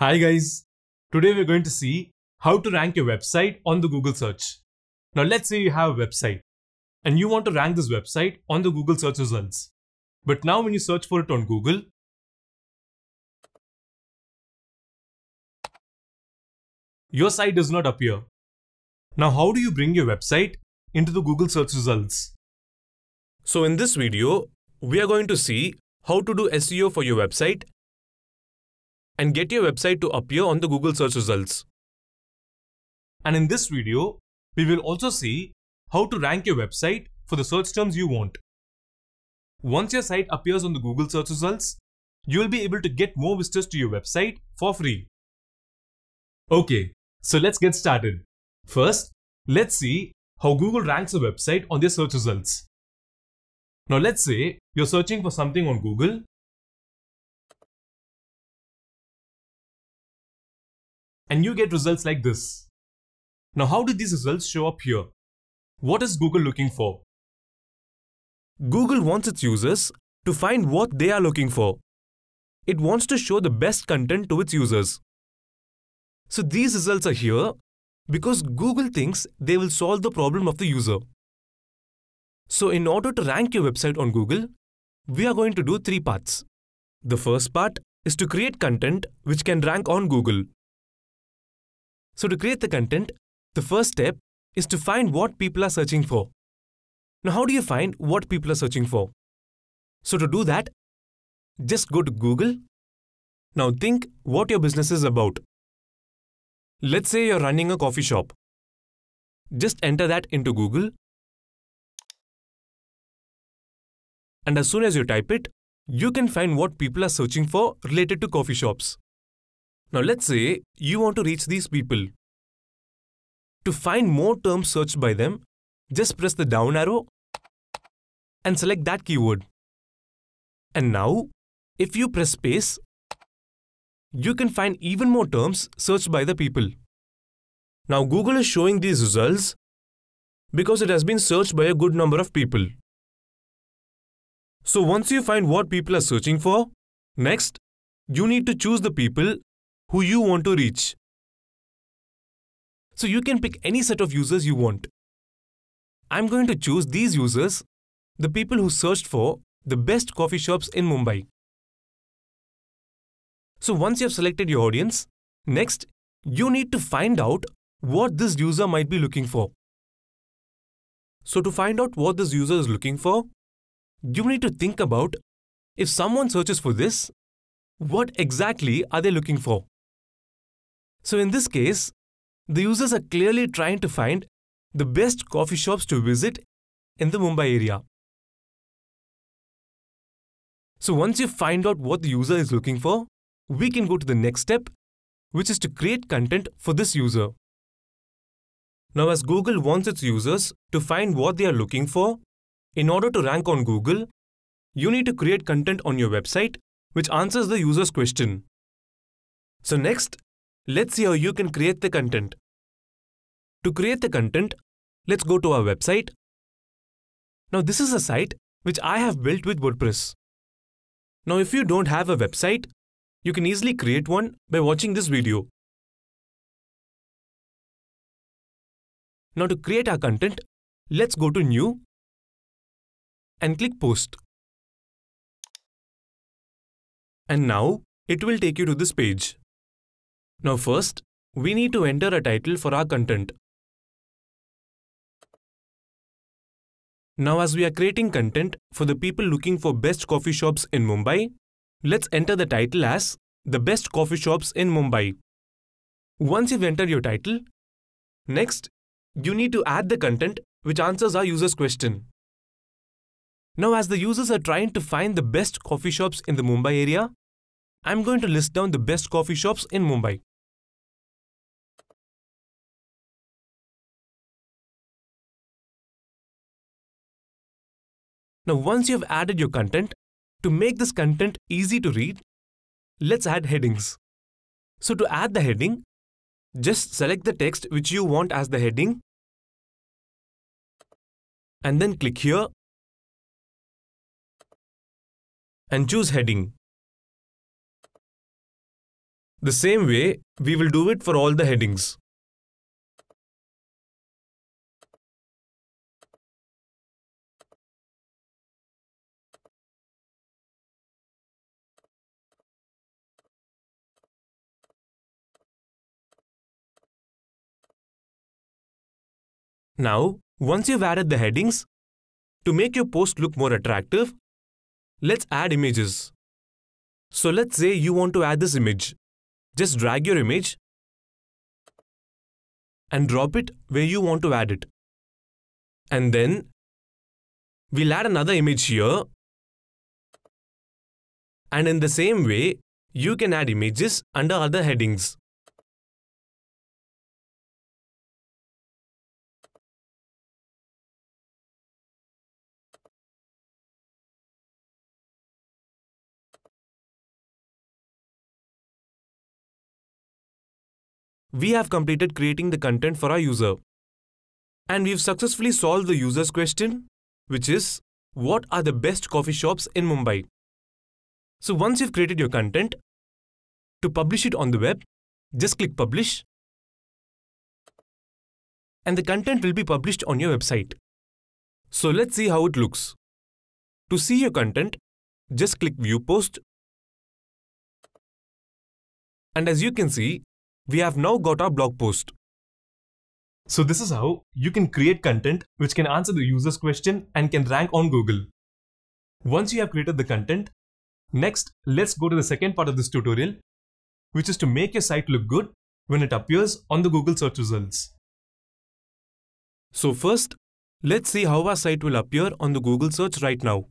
Hi guys, today we're going to see how to rank your website on the Google search. Now let's say you have a website and you want to rank this website on the Google search results. But now when you search for it on Google, your site does not appear. Now how do you bring your website into the Google search results? So in this video, we are going to see how to do SEO for your website and get your website to appear on the Google search results. And in this video, we will also see how to rank your website for the search terms you want. Once your site appears on the Google search results, you will be able to get more visitors to your website for free. Okay, so let's get started. First, let's see how Google ranks a website on their search results. Now let's say you're searching for something on Google and you get results like this. Now how do these results show up here? What is Google looking for? Google wants its users to find what they are looking for. It wants to show the best content to its users. So these results are here because Google thinks they will solve the problem of the user. So in order to rank your website on Google, we are going to do three parts. The first part is to create content which can rank on Google. So to create the content, the first step is to find what people are searching for. Now how do you find what people are searching for? So to do that, just go to Google. Now think what your business is about. Let's say you're running a coffee shop. Just enter that into Google. And as soon as you type it, you can find what people are searching for related to coffee shops. Now let's say you want to reach these people. To find more terms searched by them, just press the down arrow and select that keyword. And now, if you press space, you can find even more terms searched by the people. Now Google is showing these results because it has been searched by a good number of people. So once you find what people are searching for, next, you need to choose the people who you want to reach. So you can pick any set of users you want. I'm going to choose these users, the people who searched for the best coffee shops in Mumbai. So once you have selected your audience, next you need to find out what this user might be looking for. So to find out what this user is looking for, you need to think about if someone searches for this, what exactly are they looking for? So in this case, the users are clearly trying to find the best coffee shops to visit in the Mumbai area. So once you find out what the user is looking for, we can go to the next step, which is to create content for this user. Now as Google wants its users to find what they are looking for, in order to rank on Google, you need to create content on your website which answers the user's question. So next, Let's see how you can create the content. To create the content, let's go to our website. Now this is a site which I have built with WordPress. Now if you don't have a website, you can easily create one by watching this video. Now to create our content, let's go to New and click Post. And now it will take you to this page. Now first, we need to enter a title for our content. Now as we are creating content for the people looking for best coffee shops in Mumbai, let's enter the title as The Best Coffee Shops in Mumbai. Once you've entered your title, next, you need to add the content which answers our user's question. Now as the users are trying to find the best coffee shops in the Mumbai area, I'm going to list down the best coffee shops in Mumbai. Now, once you've added your content, to make this content easy to read, let's add headings. So to add the heading, just select the text which you want as the heading and then click here and choose heading. The same way, we will do it for all the headings. Now, once you've added the headings, to make your post look more attractive, let's add images. So let's say you want to add this image. Just drag your image and drop it where you want to add it. And then we'll add another image here. And in the same way, you can add images under other headings. we have completed creating the content for our user. And we've successfully solved the user's question, which is, what are the best coffee shops in Mumbai? So once you've created your content, to publish it on the web, just click publish and the content will be published on your website. So let's see how it looks. To see your content, just click view post and as you can see, we have now got our blog post. So this is how you can create content which can answer the user's question and can rank on Google. Once you have created the content, next let's go to the second part of this tutorial which is to make your site look good when it appears on the Google search results. So first, let's see how our site will appear on the Google search right now.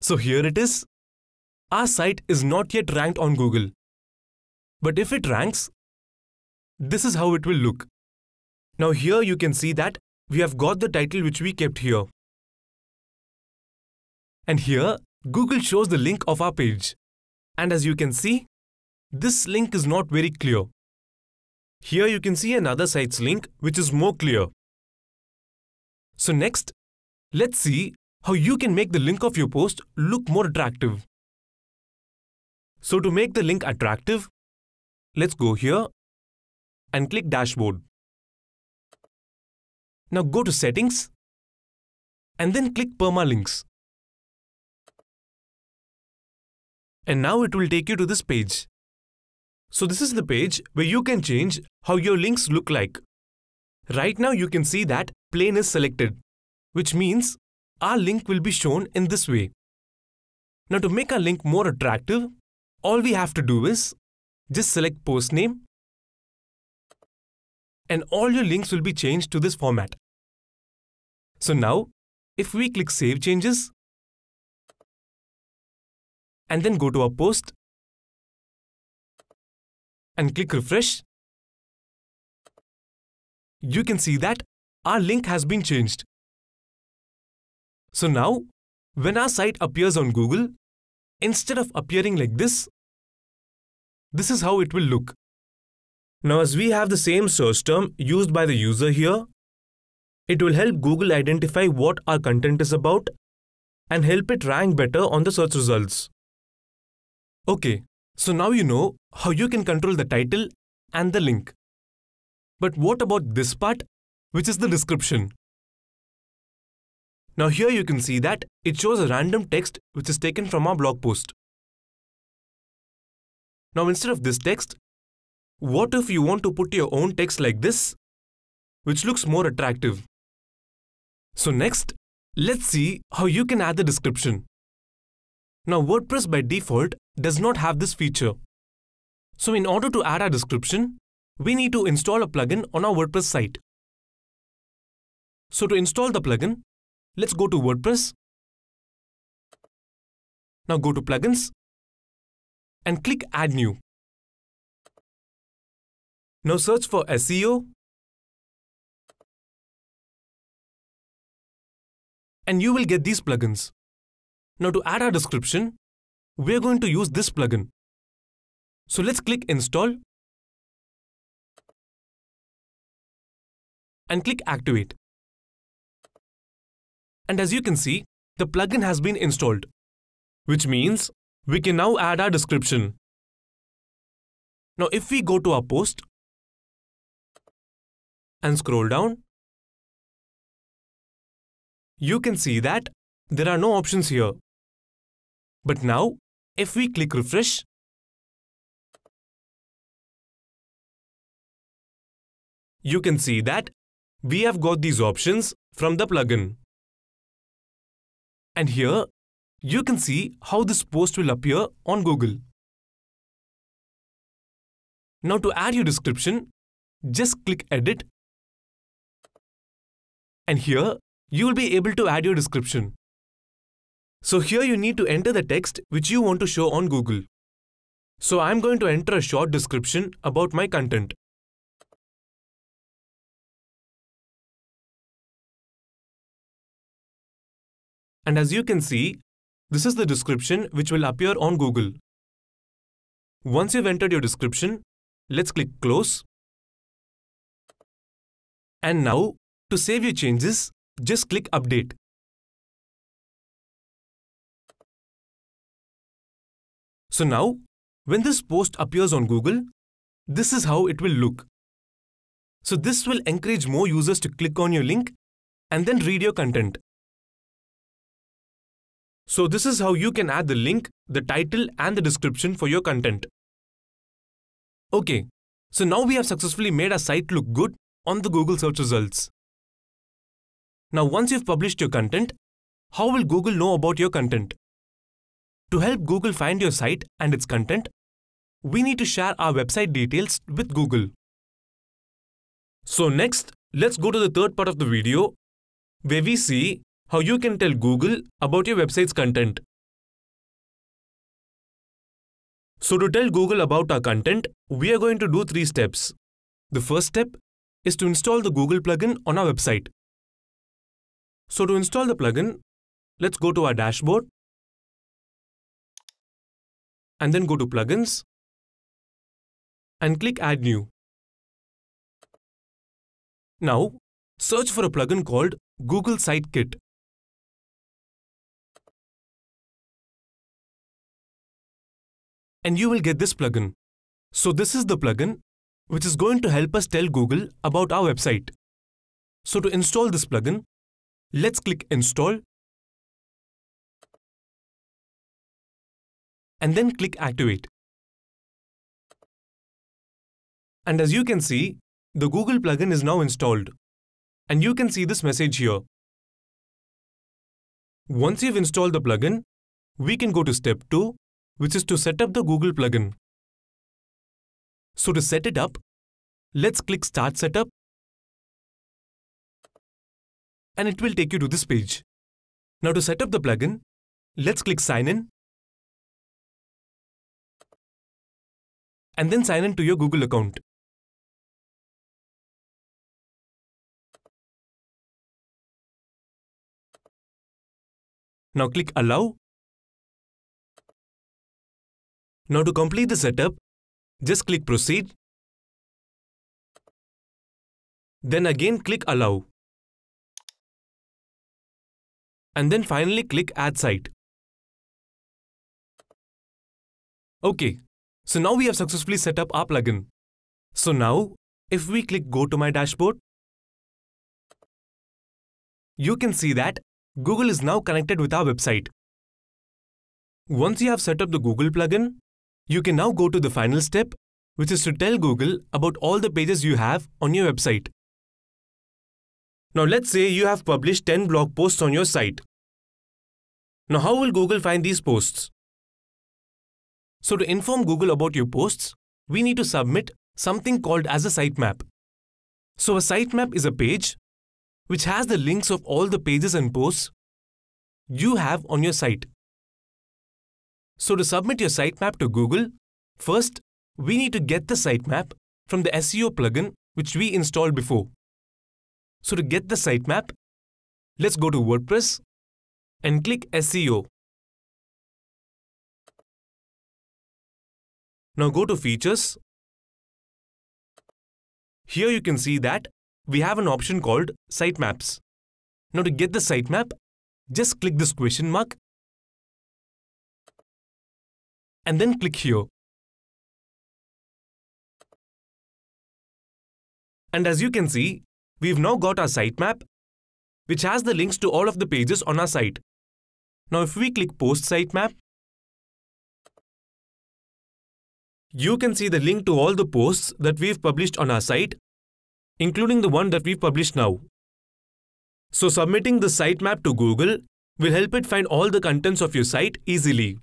So here it is. Our site is not yet ranked on Google. But if it ranks, this is how it will look. Now here you can see that we have got the title which we kept here. And here, Google shows the link of our page. And as you can see, this link is not very clear. Here you can see another site's link which is more clear. So next, let's see how you can make the link of your post look more attractive. So to make the link attractive, Let's go here and click Dashboard. Now go to Settings and then click Permalinks. And now it will take you to this page. So this is the page where you can change how your links look like. Right now you can see that plane is selected, which means our link will be shown in this way. Now to make our link more attractive, all we have to do is just select post name and all your links will be changed to this format. So now, if we click Save Changes and then go to our post and click Refresh, you can see that our link has been changed. So now, when our site appears on Google, instead of appearing like this, this is how it will look. Now as we have the same search term used by the user here, it will help Google identify what our content is about and help it rank better on the search results. Okay, so now you know how you can control the title and the link. But what about this part, which is the description? Now here you can see that it shows a random text which is taken from our blog post. Now instead of this text, what if you want to put your own text like this, which looks more attractive? So next, let's see how you can add the description. Now WordPress by default does not have this feature. So in order to add a description, we need to install a plugin on our WordPress site. So to install the plugin, let's go to WordPress. Now go to plugins and click Add New. Now search for SEO and you will get these plugins. Now to add our description, we're going to use this plugin. So let's click Install and click Activate. And as you can see, the plugin has been installed, which means we can now add our description. Now if we go to our post and scroll down, you can see that there are no options here. But now, if we click refresh, you can see that we have got these options from the plugin. And here, you can see how this post will appear on Google. Now to add your description, just click edit and here you will be able to add your description. So here you need to enter the text which you want to show on Google. So I'm going to enter a short description about my content. And as you can see, this is the description which will appear on Google. Once you've entered your description, let's click close. And now, to save your changes, just click update. So now, when this post appears on Google, this is how it will look. So this will encourage more users to click on your link and then read your content. So this is how you can add the link, the title and the description for your content. Okay, so now we have successfully made our site look good on the Google search results. Now once you've published your content, how will Google know about your content? To help Google find your site and its content, we need to share our website details with Google. So next, let's go to the third part of the video where we see how you can tell Google about your website's content. So to tell Google about our content, we are going to do three steps. The first step is to install the Google plugin on our website. So to install the plugin, let's go to our dashboard and then go to plugins and click add new. Now, search for a plugin called Google Site Kit. and you will get this plugin. So this is the plugin which is going to help us tell Google about our website. So to install this plugin, let's click install and then click activate. And as you can see, the Google plugin is now installed. And you can see this message here. Once you've installed the plugin, we can go to step 2 which is to set up the Google plugin. So to set it up, let's click Start Setup and it will take you to this page. Now to set up the plugin, let's click Sign In and then sign in to your Google account. Now click Allow Now to complete the setup, just click proceed. Then again click allow. And then finally click add site. Okay, so now we have successfully set up our plugin. So now, if we click go to my dashboard, you can see that Google is now connected with our website. Once you have set up the Google plugin, you can now go to the final step, which is to tell Google about all the pages you have on your website. Now let's say you have published 10 blog posts on your site. Now how will Google find these posts? So to inform Google about your posts, we need to submit something called as a sitemap. So a sitemap is a page which has the links of all the pages and posts you have on your site. So to submit your sitemap to Google, first, we need to get the sitemap from the SEO plugin which we installed before. So to get the sitemap, let's go to WordPress and click SEO. Now go to Features. Here you can see that we have an option called Sitemaps. Now to get the sitemap, just click this question mark and then click here. And as you can see, we've now got our sitemap, which has the links to all of the pages on our site. Now if we click post sitemap, you can see the link to all the posts that we've published on our site, including the one that we've published now. So submitting the sitemap to Google will help it find all the contents of your site easily.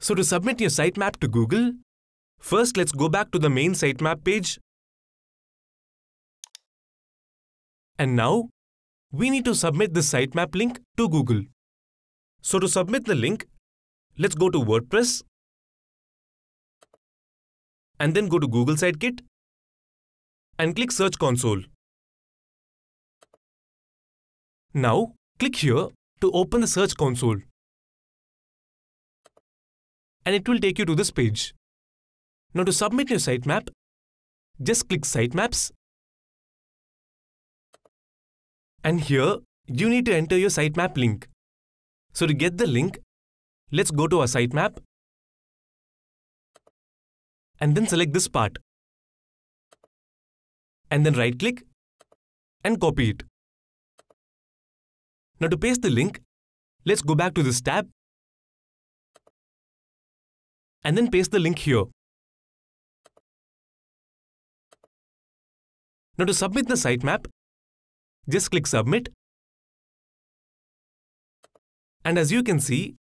So to submit your sitemap to Google, first let's go back to the main sitemap page. And now, we need to submit the sitemap link to Google. So to submit the link, let's go to WordPress and then go to Google Sitekit and click Search Console. Now, click here to open the Search Console and it will take you to this page. Now to submit your sitemap, just click Sitemaps and here you need to enter your sitemap link. So to get the link, let's go to our sitemap and then select this part and then right click and copy it. Now to paste the link, let's go back to this tab and then paste the link here. Now to submit the sitemap, just click submit. And as you can see,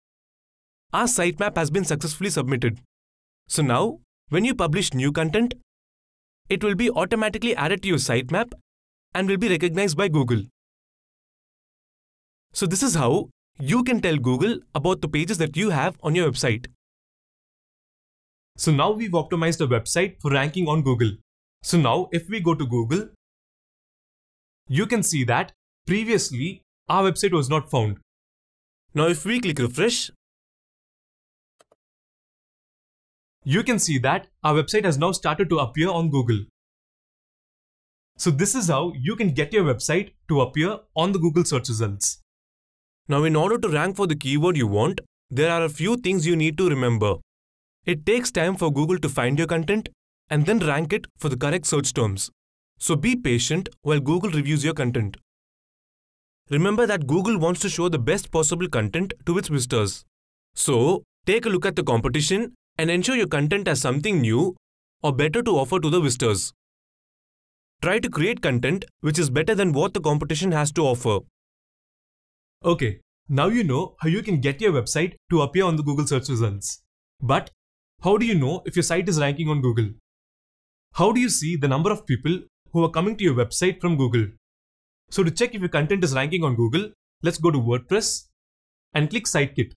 our sitemap has been successfully submitted. So now, when you publish new content, it will be automatically added to your sitemap and will be recognized by Google. So this is how you can tell Google about the pages that you have on your website. So now we've optimized the website for ranking on Google. So now if we go to Google, you can see that previously our website was not found. Now if we click refresh, you can see that our website has now started to appear on Google. So this is how you can get your website to appear on the Google search results. Now in order to rank for the keyword you want, there are a few things you need to remember. It takes time for Google to find your content and then rank it for the correct search terms. So be patient while Google reviews your content. Remember that Google wants to show the best possible content to its visitors. So take a look at the competition and ensure your content has something new or better to offer to the visitors. Try to create content which is better than what the competition has to offer. Okay, now you know how you can get your website to appear on the Google search results. But how do you know if your site is ranking on Google? How do you see the number of people who are coming to your website from Google? So to check if your content is ranking on Google, let's go to WordPress and click Sitekit.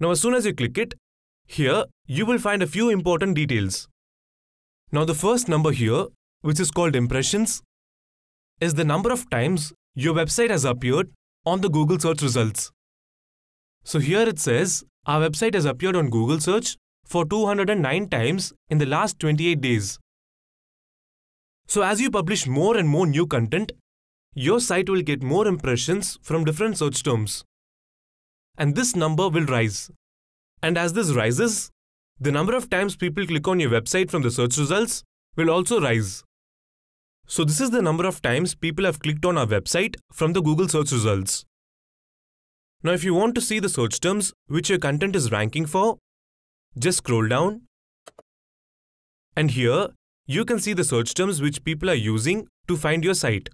Now as soon as you click it, here you will find a few important details. Now the first number here, which is called impressions, is the number of times your website has appeared on the Google search results. So here it says, our website has appeared on Google search for 209 times in the last 28 days. So as you publish more and more new content, your site will get more impressions from different search terms. And this number will rise. And as this rises, the number of times people click on your website from the search results will also rise. So this is the number of times people have clicked on our website from the Google search results. Now if you want to see the search terms which your content is ranking for, just scroll down and here you can see the search terms which people are using to find your site.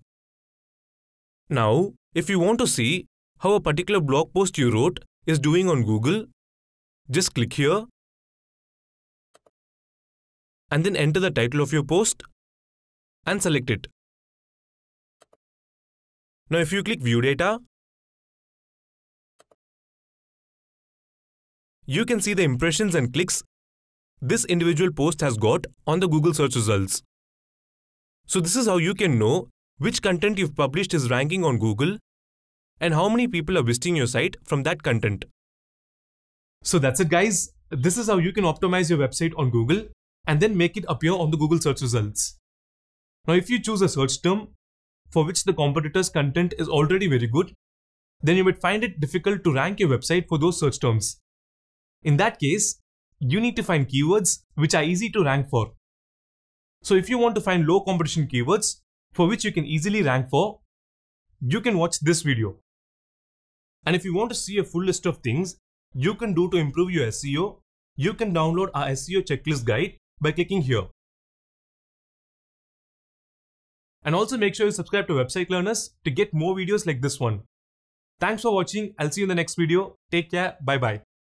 Now, if you want to see how a particular blog post you wrote is doing on Google, just click here and then enter the title of your post and select it. Now if you click view data, you can see the impressions and clicks this individual post has got on the Google search results. So this is how you can know which content you've published is ranking on Google and how many people are visiting your site from that content. So that's it guys. This is how you can optimize your website on Google and then make it appear on the Google search results. Now if you choose a search term for which the competitor's content is already very good, then you might find it difficult to rank your website for those search terms. In that case, you need to find keywords which are easy to rank for. So if you want to find low competition keywords for which you can easily rank for, you can watch this video. And if you want to see a full list of things you can do to improve your SEO, you can download our SEO checklist guide by clicking here. And also make sure you subscribe to Website Learners to get more videos like this one. Thanks for watching. I'll see you in the next video. Take care. Bye bye.